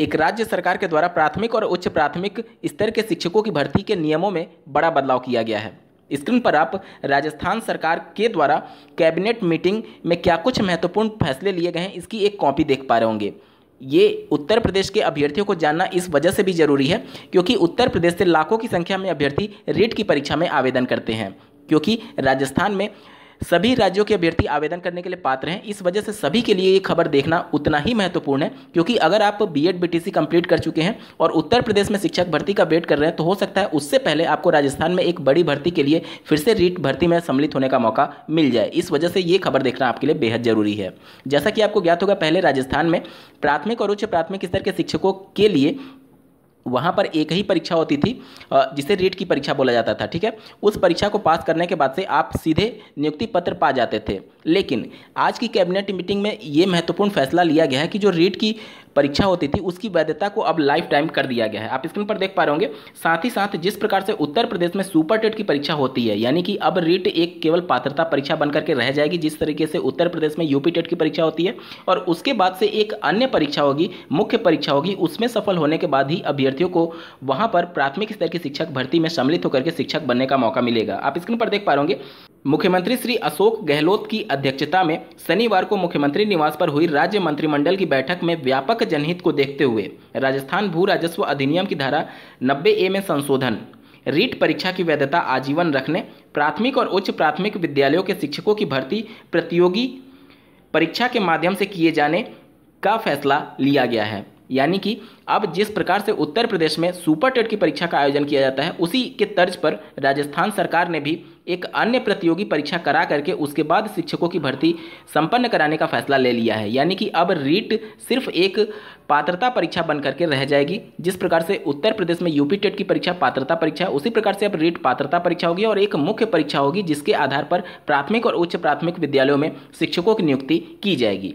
एक राज्य सरकार के द्वारा प्राथमिक और उच्च प्राथमिक स्तर के शिक्षकों की भर्ती के नियमों में बड़ा बदलाव किया गया है स्क्रीन पर आप राजस्थान सरकार के द्वारा कैबिनेट मीटिंग में क्या कुछ महत्वपूर्ण फैसले लिए गए हैं इसकी एक कॉपी देख पा रहे होंगे ये उत्तर प्रदेश के अभ्यर्थियों को जानना इस वजह से भी जरूरी है क्योंकि उत्तर प्रदेश से लाखों की संख्या में अभ्यर्थी रीट की परीक्षा में आवेदन करते हैं क्योंकि राजस्थान में सभी राज्यों के अभ्यर्थी आवेदन करने के लिए पात्र हैं इस वजह से सभी के लिए ये खबर देखना उतना ही महत्वपूर्ण है क्योंकि अगर आप बी एड कंप्लीट कर चुके हैं और उत्तर प्रदेश में शिक्षक भर्ती का वेट कर रहे हैं तो हो सकता है उससे पहले आपको राजस्थान में एक बड़ी भर्ती के लिए फिर से रीट भर्ती में सम्मिलित होने का मौका मिल जाए इस वजह से ये खबर देखना आपके लिए बेहद जरूरी है जैसा कि आपको ज्ञात होगा पहले राजस्थान में प्राथमिक और उच्च प्राथमिक स्तर के शिक्षकों के लिए वहाँ पर एक ही परीक्षा होती थी जिसे रीट की परीक्षा बोला जाता था ठीक है उस परीक्षा को पास करने के बाद से आप सीधे नियुक्ति पत्र पा जाते थे लेकिन आज की कैबिनेट मीटिंग में ये महत्वपूर्ण फैसला लिया गया है कि जो रीट की परीक्षा होती थी उसकी वैधता को अब लाइफ टाइम कर दिया गया है आप स्क्रीन पर देख पा रहे होंगे साथ ही साथ जिस प्रकार से उत्तर प्रदेश में सुपर टेट की परीक्षा होती है यानी कि अब रीट एक केवल पात्रता परीक्षा बनकर के रह जाएगी जिस तरीके से उत्तर प्रदेश में यूपी टेट की परीक्षा होती है और उसके बाद से एक अन्य परीक्षा होगी मुख्य परीक्षा होगी उसमें सफल होने के बाद ही अभ्यर्थी अभ्यर्थियों को वहाँ पर प्राथमिक स्तर की शिक्षक भर्ती में सम्मिलित होकर के शिक्षक बनने का मौका मिलेगा आप स्क्रीन पर देख पा रहे मुख्यमंत्री श्री अशोक गहलोत की अध्यक्षता में शनिवार को मुख्यमंत्री निवास पर हुई राज्य मंत्रिमंडल की बैठक में व्यापक जनहित को देखते हुए राजस्थान भू राजस्व अधिनियम की धारा नब्बे ए में संशोधन रीट परीक्षा की वैधता आजीवन रखने प्राथमिक और उच्च प्राथमिक विद्यालयों के शिक्षकों की भर्ती प्रतियोगी परीक्षा के माध्यम से किए जाने का फैसला लिया गया है यानी कि अब जिस प्रकार से उत्तर प्रदेश में सुपर टेट की परीक्षा का आयोजन किया जाता है उसी के तर्ज पर राजस्थान सरकार ने भी एक अन्य प्रतियोगी परीक्षा करा करके उसके बाद शिक्षकों की भर्ती संपन्न कराने का फैसला ले लिया है यानी कि अब रीट सिर्फ एक पात्रता परीक्षा बन करके रह जाएगी जिस प्रकार से उत्तर प्रदेश में यूपी टेट की परीक्षा पात्रता परीक्षा उसी प्रकार से अब रीट पात्रता परीक्षा होगी और एक मुख्य परीक्षा होगी जिसके आधार पर प्राथमिक और उच्च प्राथमिक विद्यालयों में शिक्षकों की नियुक्ति की जाएगी